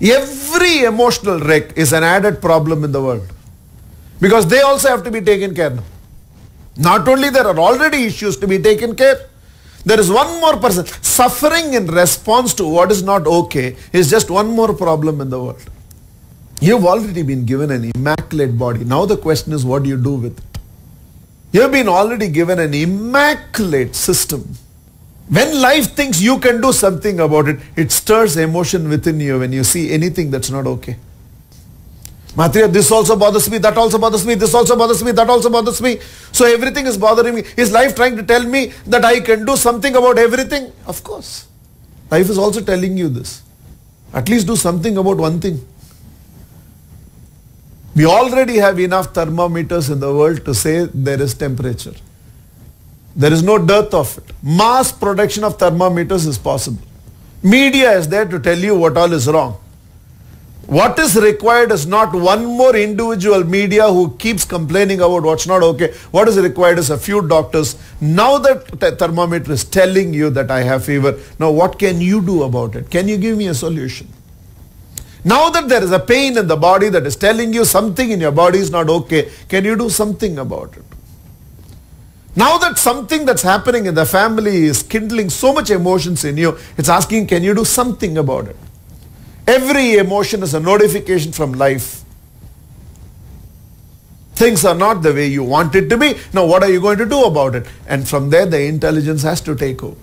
Every emotional wreck is an added problem in the world because they also have to be taken care of. Not only there are already issues to be taken care, there is one more person. Suffering in response to what is not okay is just one more problem in the world. You've already been given an immaculate body. Now the question is what do you do with it? You've been already given an immaculate system. When life thinks you can do something about it, it stirs emotion within you when you see anything that's not okay. Matriya, this also bothers me, that also bothers me, this also bothers me, that also bothers me. So everything is bothering me. Is life trying to tell me that I can do something about everything? Of course. Life is also telling you this. At least do something about one thing. We already have enough thermometers in the world to say there is temperature. There is no dearth of it. Mass production of thermometers is possible. Media is there to tell you what all is wrong. What is required is not one more individual media who keeps complaining about what's not okay. What is required is a few doctors. Now that the thermometer is telling you that I have fever, now what can you do about it? Can you give me a solution? Now that there is a pain in the body that is telling you something in your body is not okay, can you do something about it? Now that something that's happening in the family is kindling so much emotions in you, it's asking, can you do something about it? Every emotion is a notification from life. Things are not the way you want it to be. Now what are you going to do about it? And from there the intelligence has to take over.